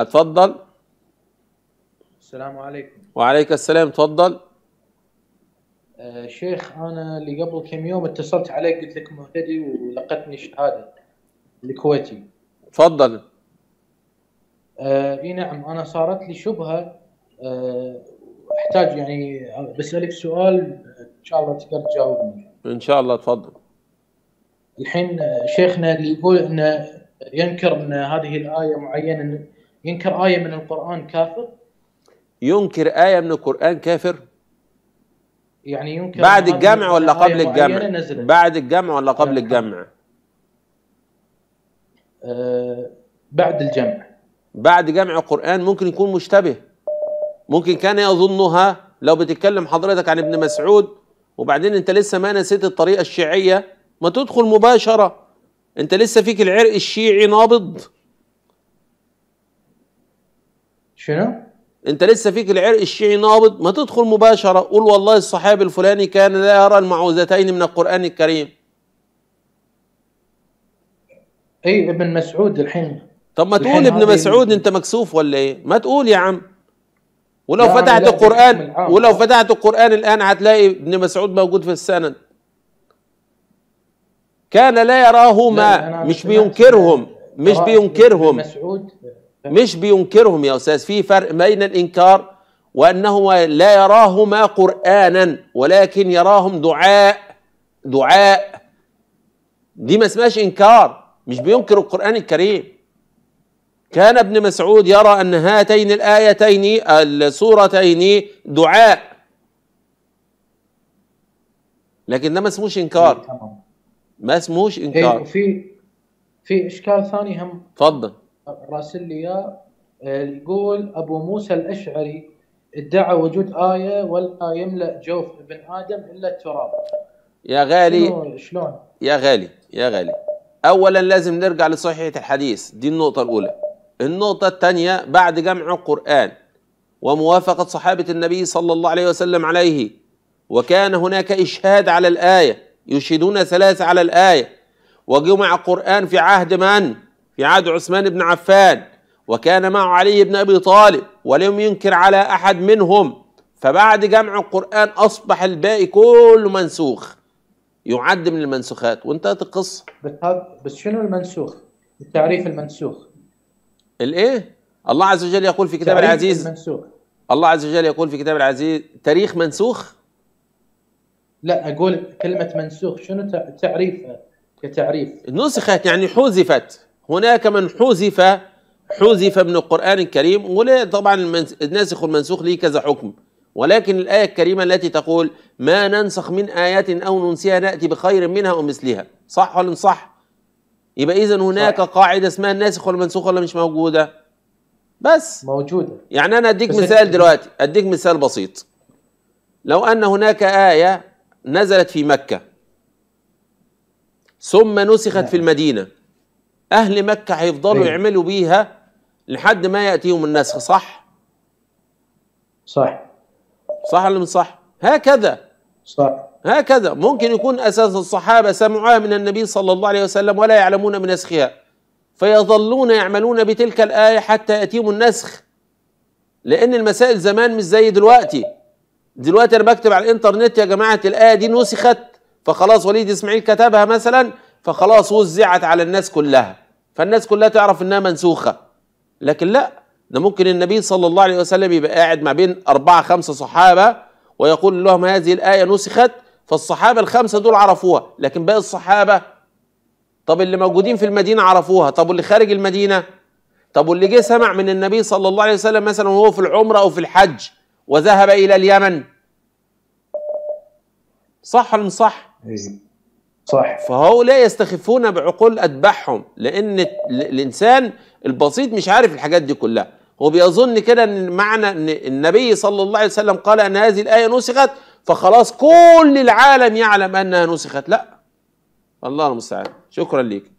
اتفضل السلام عليكم وعليك السلام تفضل آه شيخ انا اللي قبل كم يوم اتصلت عليك قلت لك مهتدي ولقتني شهاده الكويتي تفضل آه اي نعم انا صارت لي شبهه آه احتاج يعني بسالك سؤال ان شاء الله تقدر تجاوبني ان شاء الله تفضل الحين آه، شيخنا اللي يقول انه ينكر ان هذه الايه معينه ينكر آية من القرآن كافر ينكر آية من القرآن كافر يعني ينكر بعد الجمع ولا آية قبل الجمع بعد الجمع ولا قبل نعم، نعم. الجمع آه بعد الجمع بعد جمع القرآن ممكن يكون مشتبه ممكن كان يظنها لو بتتكلم حضرتك عن ابن مسعود وبعدين انت لسه ما نسيت الطريقة الشيعية ما تدخل مباشرة انت لسه فيك العرق الشيعي نابض شنو؟ انت لسه فيك العرق الشيعي نابض ما تدخل مباشره قول والله الصحابي الفلاني كان لا يرى المعوذتين من القران الكريم اي ابن مسعود الحين طب ما تقول ابن مسعود انت مكسوف ولا ايه ما تقول يا عم ولو فتحت القران ولو فتحت القران الان هتلاقي ابن مسعود موجود في السند كان لا يراهما مش بينكرهم مش بينكرهم مسعود مش بينكرهم يا أستاذ في فرق بين الإنكار وأنه لا يراهما قرآنا ولكن يراهم دعاء دعاء دي ما اسمهاش إنكار مش بينكر القرآن الكريم كان ابن مسعود يرى أن هاتين الآيتين السورتين دعاء لكن ده ما اسموش إنكار ما اسموش إيه، إنكار في في إشكال ثاني هم تفضل راسل لي آه، يقول ابو موسى الاشعري ادعى وجود ايه ولا يملا جوف ابن ادم الا التراب يا غالي شلون يا غالي يا غالي اولا لازم نرجع لصحيحه الحديث دي النقطه الاولى النقطه الثانيه بعد جمع القران وموافقه صحابه النبي صلى الله عليه وسلم عليه وكان هناك اشهاد على الايه يشهدون ثلاثه على الايه وجمع القران في عهد من في عهد عثمان بن عفان وكان معه علي بن أبي طالب ولم ينكر على أحد منهم فبعد جمع القرآن أصبح الباقي كله منسوخ يعد من المنسوخات وانتهت القصة بس شنو المنسوخ؟ التعريف المنسوخ الايه؟ الله عز وجل يقول في كتاب العزيز المنسوخ الله عز وجل يقول في كتاب العزيز تاريخ منسوخ؟ لا اقول كلمة منسوخ شنو تعريفها كتعريف؟ نسخت يعني حذفت هناك من حذف حذف من القرآن الكريم ولا طبعا الناسخ والمنسوخ ليه كذا حكم ولكن الآية الكريمة التي تقول ما ننسخ من آية أو ننسيها نأتي بخير منها أو مثلها صح ولا صح يبقى إذا هناك صح. قاعدة اسمها الناسخ والمنسوخ ولا مش موجودة بس موجودة يعني أنا أديك مثال دلوقتي أديك مثال بسيط لو أن هناك آية نزلت في مكة ثم نسخت نعم. في المدينة أهل مكة هيفضلوا أيوة. يعملوا بيها لحد ما يأتيهم النسخ صح؟ صح صح ولا مش صح؟ هكذا صح هكذا ممكن يكون أساس الصحابة سمعوها من النبي صلى الله عليه وسلم ولا يعلمون من نسخها فيظلون يعملون بتلك الآية حتى يأتيهم النسخ لأن المسائل زمان مش زي دلوقتي دلوقتي أنا بكتب على الإنترنت يا جماعة الآية دي نسخت فخلاص وليد إسماعيل كتبها مثلا فخلاص وزعت على الناس كلها فالناس كلها تعرف انها منسوخه لكن لا ده ممكن النبي صلى الله عليه وسلم يبقى قاعد ما بين أربعة خمسة صحابة ويقول لهم هذه الآية نسخت فالصحابة الخمسة دول عرفوها لكن باقي الصحابة طب اللي موجودين في المدينة عرفوها طب واللي خارج المدينة طب واللي جه سمع من النبي صلى الله عليه وسلم مثلا وهو في العمرة أو في الحج وذهب إلى اليمن صح ولا صح؟ إيه. صح فهؤلاء يستخفون بعقول اتباعهم لان الانسان البسيط مش عارف الحاجات دي كلها هو بيظن كده ان معنى ان النبي صلى الله عليه وسلم قال ان هذه الايه نسخت فخلاص كل العالم يعلم انها نسخت لا الله المستعان شكرا ليك